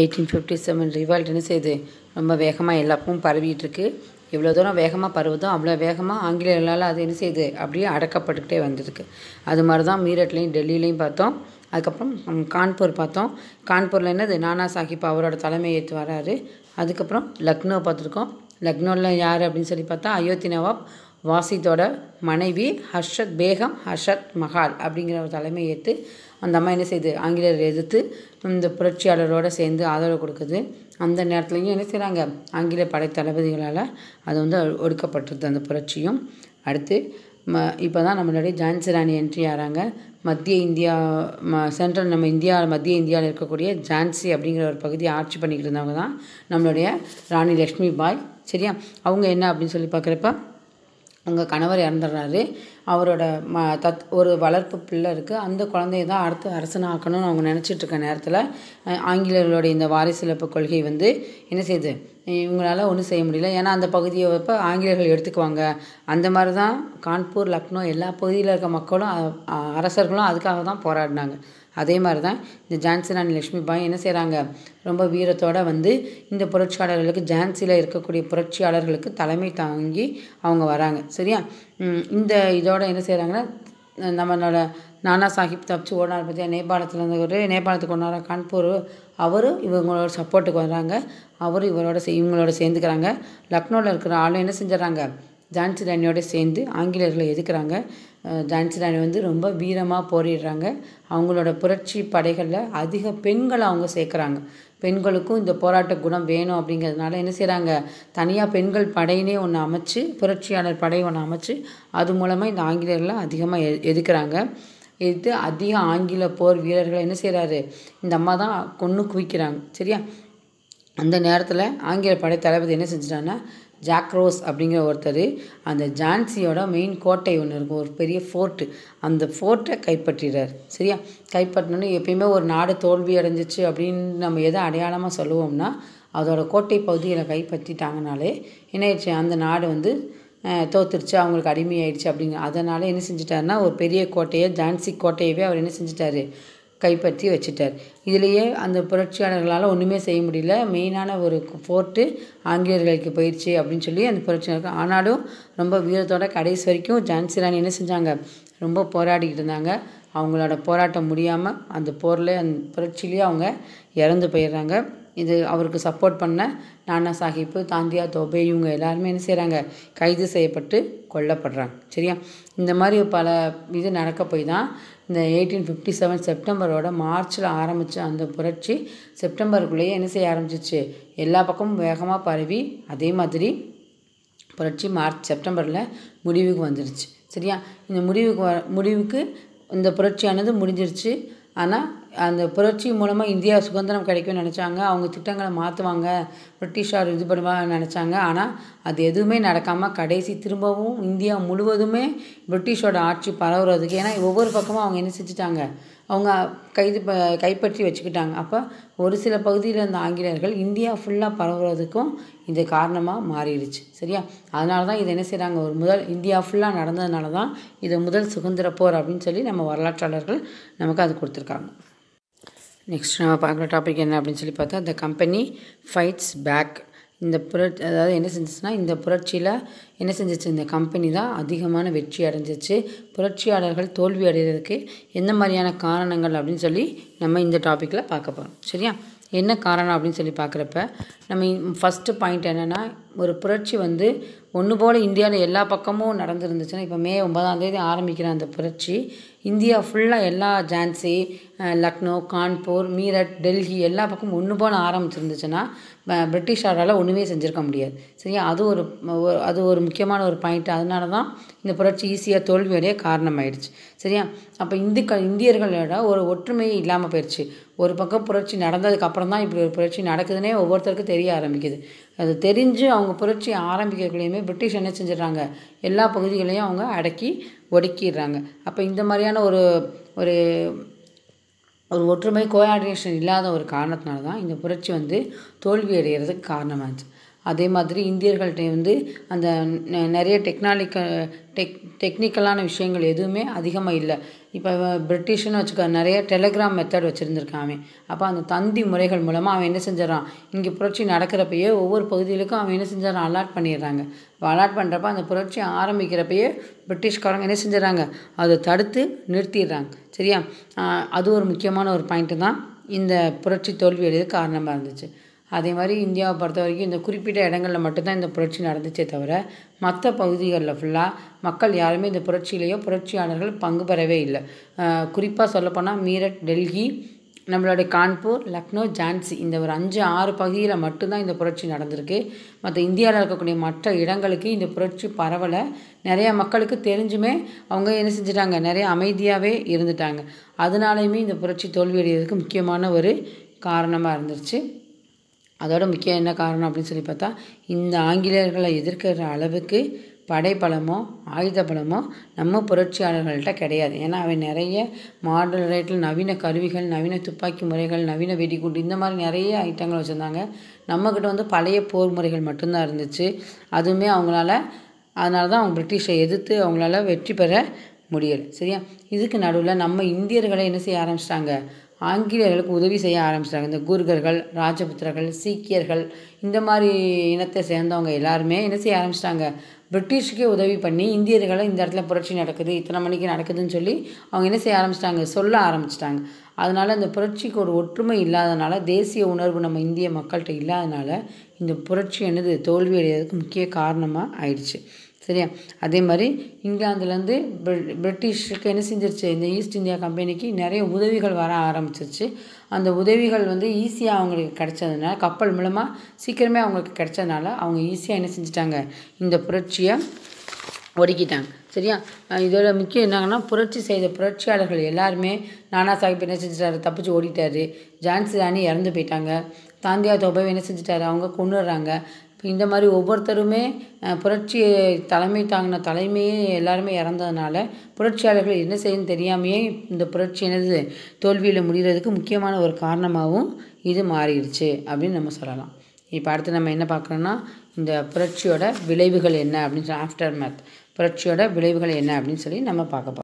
eighteen fifty seven revolt என்ன செய்யுது ரொம்ப வேகமாக எல்லாப்பும் பக்கமும் பரவிட்டுருக்கு எவ்வளோ தூரம் வேகமாக பரவுதோ அவ்வளோ வேகமாக ஆங்கிலேயர்களால் அது என்ன செய்யுது அப்படியே அடக்கப்பட்டுக்கிட்டே வந்திருக்கு அது மாதிரி தான் மீரட்லேயும் டெல்லியிலையும் பார்த்தோம் அதுக்கப்புறம் கான்பூர் பார்த்தோம் கான்பூரில் என்னது நானா சாஹிப் அவரோட தலைமை ஏற்று வராரு அதுக்கப்புறம் லக்னோ பார்த்துருக்கோம் லக்னோவில் யார் அப்படின்னு சொல்லி பார்த்தா அயோத்தி நவாப் வாசித்தோட மனைவி ஹர்ஷத் பேகம் ஹர்ஷத் மஹால் அப்படிங்கிற ஒரு தலைமை ஏற்று அந்த அம்மா என்ன செய்யுது ஆங்கிலேயர் எதிர்த்து இந்த புரட்சியாளரோடு சேர்ந்து ஆதரவு கொடுக்குது அந்த நேரத்துலையும் என்ன செய்கிறாங்க ஆங்கிலேய படை தளபதிகளால் அது வந்து ஒடுக்கப்பட்டிருது அந்த புரட்சியும் அடுத்து ம இப்போ தான் நம்மளுடைய ஜான்சி ராணி என்ட்ரி ஆகிறாங்க மத்திய இந்தியா ம சென்ட்ரல் நம்ம இந்தியா மத்திய இந்தியாவில் இருக்கக்கூடிய ஜான்சி அப்படிங்கிற ஒரு பகுதியை ஆட்சி பண்ணிக்கிட்டு இருந்தவங்க தான் நம்மளுடைய ராணி லக்ஷ்மி பாய் சரியா அவங்க என்ன அப்படின்னு சொல்லி பார்க்குறப்ப அவங்க கணவர் இறந்துடுறாரு அவரோட ம தத் ஒரு வளர்ப்பு பிள்ளை இருக்குது அந்த குழந்தைய தான் அடுத்து அரசனாக்கணும்னு அவங்க நினச்சிட்ருக்க நேரத்தில் ஆங்கிலேயர்களுடைய இந்த வாரிசு இழப்பு கொள்கை வந்து என்ன செய்யுது இவங்களால ஒன்றும் செய்ய முடியல ஏன்னா அந்த பகுதியை அப்போ ஆங்கிலேயர்கள் எடுத்துக்குவாங்க அந்த மாதிரி தான் கான்பூர் லக்னோ எல்லா பகுதியில் இருக்க மக்களும் அரசர்களும் அதுக்காக தான் போராடினாங்க அதே மாதிரி தான் இந்த ஜான்சி ராணி லக்ஷ்மி பாய் என்ன செய்கிறாங்க ரொம்ப வீரத்தோடு வந்து இந்த புரட்சியாளர்களுக்கு ஜான்சியில் இருக்கக்கூடிய புரட்சியாளர்களுக்கு தலைமை தாங்கி அவங்க வராங்க சரியா இந்த இதோட என்ன செய்கிறாங்கன்னா நம்மளோட நானா சாஹிப் தப்பிச்சு ஓடினார் பார்த்தியா நேபாளத்தில் இருந்தவர் நேபாளத்துக்கு ஒன்றார கான்பூர் அவர் இவங்களோட சப்போர்ட்டுக்கு வர்றாங்க அவர் இவரோட இவங்களோட சேர்ந்துக்கிறாங்க லக்னோவில் இருக்கிற ஆளும் என்ன செஞ்சிடறாங்க ஜான்சி ராணியோட சேர்ந்து ஆங்கிலேயர்களை எதுக்குறாங்க ஜான்சி ராணி வந்து ரொம்ப வீரமாக போரிடுறாங்க அவங்களோட புரட்சி படைகளில் அதிக பெண்களை அவங்க சேர்க்குறாங்க பெண்களுக்கும் இந்த போராட்ட குணம் வேணும் அப்படிங்கிறதுனால என்ன செய்கிறாங்க தனியாக பெண்கள் படையினே ஒன்று அமைச்சு புரட்சியாளர் படை ஒன்று அமைச்சு அது மூலமாக இந்த ஆங்கிலேயர்லாம் அதிகமாக எ எதுக்குறாங்க எதிர்த்து அதிக ஆங்கில போர் வீரர்களை என்ன செய்கிறாரு இந்த அம்மா தான் கொன்று குவிக்கிறாங்க சரியா அந்த நேரத்தில் ஆங்கில படை தளபதி என்ன செஞ்சிட்டான்னா ஜாக்ரோஸ் அப்படிங்கிற ஒருத்தர் அந்த ஜான்சியோட மெயின் கோட்டை ஒன்று இருக்கும் ஒரு பெரிய ஃபோர்ட்டு அந்த ஃபோர்ட்டை கைப்பற்றிடுறார் சரியா கைப்பற்றினோன்னு எப்பயுமே ஒரு நாடு தோல்வி அடைஞ்சிச்சு அப்படின்னு நம்ம எதை அடையாளமாக சொல்லுவோம்னா அதோடய கோட்டை பகுதிகளை கைப்பற்றிட்டாங்கனாலே என்ன ஆயிடுச்சு அந்த நாடு வந்து தோத்துருச்சு அவங்களுக்கு அடிமையாயிடுச்சு அப்படிங்க அதனால் என்ன செஞ்சிட்டாருன்னா ஒரு பெரிய கோட்டையை ஜான்சி கோட்டையவே அவர் என்ன செஞ்சிட்டார் கைப்பற்றி வச்சுட்டார் இதுலேயே அந்த புரட்சியாளர்களால் ஒன்றுமே செய்ய முடியல மெயினான ஒரு ஃபோர்ட்டு ஆங்கிலேயர்களுக்கு போயிடுச்சு அப்படின்னு சொல்லி அந்த புரட்சியாளர்கள் ஆனாலும் ரொம்ப வீரத்தோட கடைசி வரைக்கும் ஜான்சி ராணி என்ன செஞ்சாங்க ரொம்ப போராடிக்கிட்டு இருந்தாங்க அவங்களோட போராட்டம் முடியாமல் அந்த போரில் அந்த புரட்சியிலேயே அவங்க இறந்து போயிடுறாங்க இது அவருக்கு சப்போர்ட் பண்ண நானா சாஹிப்பு தாந்தியா தோபே இவங்க எல்லாருமே என்ன செய்கிறாங்க கைது செய்யப்பட்டு கொல்லப்படுறாங்க சரியா இந்த மாதிரி பல இது நடக்க போய் தான் இந்த எயிட்டீன் ஃபிஃப்டி செவன் செப்டம்பரோட மார்ச்சில் ஆரம்பித்த அந்த புரட்சி செப்டம்பருக்குள்ளேயே என்ன செய்ய ஆரம்பிச்சிச்சு எல்லா பக்கமும் வேகமாக பரவி அதே மாதிரி புரட்சி மார்ச் செப்டம்பரில் முடிவுக்கு வந்துடுச்சு சரியா இந்த முடிவுக்கு வ முடிவுக்கு இந்த புரட்சியானது முடிஞ்சிருச்சு ஆனால் அந்த புரட்சி மூலமாக இந்தியா சுதந்திரம் கிடைக்கும்னு நினச்சாங்க அவங்க திட்டங்களை மாற்றுவாங்க பிரிட்டிஷார் இது பண்ணுவாங்கன்னு நினச்சாங்க ஆனால் அது எதுவுமே நடக்காமல் கடைசி திரும்பவும் இந்தியா முழுவதுமே பிரிட்டிஷோட ஆட்சி பரவுறதுக்கு ஏன்னா ஒவ்வொரு பக்கமும் அவங்க என்ன செஞ்சுட்டாங்க அவங்க கைது ப கைப்பற்றி வச்சுக்கிட்டாங்க அப்போ ஒரு சில பகுதியில் இருந்த ஆங்கிலேயர்கள் இந்தியா ஃபுல்லாக பரவுறதுக்கும் இது காரணமாக மாறிடுச்சு சரியா அதனால தான் இது என்ன செய்கிறாங்க ஒரு முதல் இந்தியா ஃபுல்லாக நடந்ததுனால தான் இதை முதல் சுதந்திர போர் அப்படின்னு சொல்லி நம்ம வரலாற்றாளர்கள் நமக்கு அது கொடுத்துருக்காங்க நெக்ஸ்ட் நம்ம பார்க்குற டாபிக் என்ன அப்படின்னு சொல்லி பார்த்தா த கம்பெனி ஃபைட்ஸ் பேக் இந்த புர அதாவது என்ன செஞ்சிச்சுன்னா இந்த புரட்சியில் என்ன செஞ்சிச்சு இந்த கம்பெனி தான் அதிகமான வெற்றி அடைஞ்சிச்சு புரட்சியாளர்கள் தோல்வி அடைகிறதுக்கு என்ன மாதிரியான காரணங்கள் அப்படின்னு சொல்லி நம்ம இந்த டாப்பிக்கில் பார்க்க போகிறோம் சரியா என்ன காரணம் அப்படின்னு சொல்லி பார்க்குறப்ப நம்ம ஃபஸ்ட்டு பாயிண்ட் என்னென்னா ஒரு புரட்சி வந்து ஒன்று போல் இந்தியாவில் எல்லா பக்கமும் நடந்துருந்துச்சுன்னா இப்போ மே ஒன்பதாம் தேதி ஆரம்பிக்கிற அந்த புரட்சி இந்தியா ஃபுல்லாக எல்லா ஜான்சி லக்னோ கான்பூர் மீரட் டெல்லி எல்லா பக்கமும் ஒன்று போன ஆரம்பிச்சிருந்துச்சுன்னா பிரிட்டிஷாரால் ஒன்றுமே செஞ்சுருக்க முடியாது சரியா அது ஒரு அது ஒரு முக்கியமான ஒரு பாயிண்ட் அதனால தான் இந்த புரட்சி ஈஸியாக காரணம் ஆயிடுச்சு சரியா அப்போ இந்துக்கள் இந்தியர்களோட ஒரு ஒற்றுமையே இல்லாமல் போயிடுச்சு ஒரு பக்கம் புரட்சி நடந்ததுக்கு அப்புறம் தான் இப்படி ஒரு புரட்சி நடக்குதுன்னே ஒவ்வொருத்தருக்கும் தெரிய ஆரம்பிக்குது அது தெரிஞ்சு அவங்க புரட்சி ஆரம்பிக்கிறதுக்குள்ளேயுமே பிரிட்டிஷ் என்ன செஞ்சிடறாங்க எல்லா பகுதிகளையும் அவங்க அடக்கி ஒடுக்கிடுறாங்க அப்போ இந்த மாதிரியான ஒரு ஒரு ஒரு ஒற்றுமை கோஆர்டினேஷன் இல்லாத ஒரு காரணத்தினால தான் இந்த புரட்சி வந்து தோல்வி அடைகிறதுக்கு காரணமாச்சு அதே மாதிரி இந்தியர்கள்ட்ட வந்து அந்த நிறைய டெக்னாலிக்க டெக் டெக்னிக்கலான விஷயங்கள் எதுவுமே அதிகமாக இல்லை இப்போ பிரிட்டிஷ்னு வச்சுக்க நிறைய டெலகிராம் மெத்தட் வச்சுருந்துருக்கான் அவன் அப்போ அந்த தந்தி முறைகள் மூலமாக அவன் என்ன செஞ்சிடறான் இங்கே புரட்சி நடக்கிறப்பையே ஒவ்வொரு பகுதிகளுக்கும் அவன் என்ன செஞ்சிடறான் அலாட் பண்ணிடுறாங்க இப்போ அலாட் பண்ணுறப்ப அந்த புரட்சி ஆரம்பிக்கிறப்பையே பிரிட்டிஷ்காரங்க என்ன செஞ்சிடறாங்க அதை தடுத்து நிறுத்திடுறாங்க சரியா அது ஒரு முக்கியமான ஒரு பாயிண்ட்டு தான் இந்த புரட்சி தோல்வி அடையிறது காரணமாக இருந்துச்சு அதே மாதிரி இந்தியாவை பொறுத்த வரைக்கும் இந்த குறிப்பிட்ட இடங்களில் மட்டும்தான் இந்த புரட்சி நடந்துச்சே தவிர மற்ற பகுதிகளில் ஃபுல்லாக மக்கள் யாருமே இந்த புரட்சியிலேயோ புரட்சியாளர்கள் பங்கு பெறவே இல்லை குறிப்பாக சொல்லப்போனால் மீரட் டெல்லி நம்மளுடைய கான்பூர் லக்னோ ஜான்சி இந்த ஒரு அஞ்சு ஆறு பகுதியில் மட்டும்தான் இந்த புரட்சி நடந்திருக்கு மற்ற இந்தியாவில் இருக்கக்கூடிய மற்ற இடங்களுக்கு இந்த புரட்சி பரவலை நிறையா மக்களுக்கு தெரிஞ்சுமே அவங்க என்ன செஞ்சிட்டாங்க நிறைய அமைதியாகவே இருந்துட்டாங்க அதனாலையுமே இந்த புரட்சி தோல்வியடைகிறதுக்கு முக்கியமான ஒரு காரணமாக இருந்துருச்சு அதோட முக்கியம் என்ன காரணம் அப்படின்னு சொல்லி பார்த்தா இந்த ஆங்கிலேயர்களை எதிர்க்கிற அளவுக்கு படைப்பலமோ ஆயுத பலமோ நம்ம புரட்சியாளர்கள்ட்ட கிடையாது ஏன்னா அவை நிறைய மாடல் ரேட்டில் நவீன கருவிகள் நவீன துப்பாக்கி முறைகள் நவீன வெடிகுண்டு இந்த மாதிரி நிறைய ஐட்டங்கள் வச்சுருந்தாங்க நம்மக்கிட்ட வந்து பழைய போர் முறைகள் மட்டும்தான் இருந்துச்சு அதுவுமே அவங்களால அதனால தான் அவங்க பிரிட்டிஷை எதிர்த்து அவங்களால வெற்றி பெற முடியலை சரியா இதுக்கு நடுவில் நம்ம இந்தியர்களை என்ன செய்ய ஆரம்பிச்சிட்டாங்க ஆங்கிலேயர்களுக்கு உதவி செய்ய ஆரம்பிச்சிட்டாங்க இந்த குர்கர்கள் ராஜபுத்திரர்கள் சீக்கியர்கள் இந்த மாதிரி இனத்தை சேர்ந்தவங்க எல்லாருமே என்ன செய்ய ஆரம்பிச்சிட்டாங்க பிரிட்டிஷ்க்கே உதவி பண்ணி இந்தியர்களை இந்த இடத்துல புரட்சி நடக்குது இத்தனை மணிக்கு நடக்குதுன்னு சொல்லி அவங்க என்ன செய்ய ஆரம்பிச்சிட்டாங்க சொல்ல ஆரம்பிச்சிட்டாங்க அதனால் இந்த புரட்சிக்கு ஒரு ஒற்றுமை இல்லாதனால தேசிய உணர்வு நம்ம இந்திய மக்கள்கிட்ட இல்லாதனால இந்த புரட்சி என்னது தோல்வி அடைகிறதுக்கு முக்கிய காரணமாக ஆயிடுச்சு சரியா அதே மாதிரி இங்கிலாந்துலேருந்து பிரிட்டிஷுக்கு என்ன செஞ்சிருச்சு இந்த ஈஸ்ட் இந்தியா கம்பெனிக்கு நிறைய உதவிகள் வர ஆரம்பிச்சிருச்சு அந்த உதவிகள் வந்து ஈஸியாக அவங்களுக்கு கிடைச்சதுனால கப்பல் மூலமாக சீக்கிரமே அவங்களுக்கு கிடைச்சதுனால அவங்க ஈஸியாக என்ன செஞ்சிட்டாங்க இந்த புரட்சியை ஒடுக்கிட்டாங்க சரியா இதோட முக்கியம் என்னங்கன்னா புரட்சி செய்த புரட்சியாளர்கள் எல்லாருமே நானா சாஹிப் என்ன செஞ்சிட்டாரு தப்பிச்சு ஓடிட்டாரு ஜான்சி ராணி இறந்து போயிட்டாங்க தாந்தியா தோபை என்ன செஞ்சிட்டாரு அவங்க கொண்டுடுறாங்க இந்த மாதிரி ஒவ்வொருத்தருமே புரட்சி தலைமை தாங்கின தலைமையே எல்லாருமே இறந்ததுனால புரட்சியாளர்கள் என்ன செய்யணும்னு தெரியாமையே இந்த புரட்சி என்னது தோல்வியில் முடிகிறதுக்கு முக்கியமான ஒரு காரணமாகவும் இது மாறிடுச்சு அப்படின்னு நம்ம சொல்லலாம் இப்போ அடுத்து நம்ம என்ன பார்க்குறோன்னா இந்த புரட்சியோட விளைவுகள் என்ன அப்படின்னு சொல்லி ஆஃப்டர் மேத் புரட்சியோட விளைவுகள் என்ன அப்படின்னு சொல்லி நம்ம பார்க்க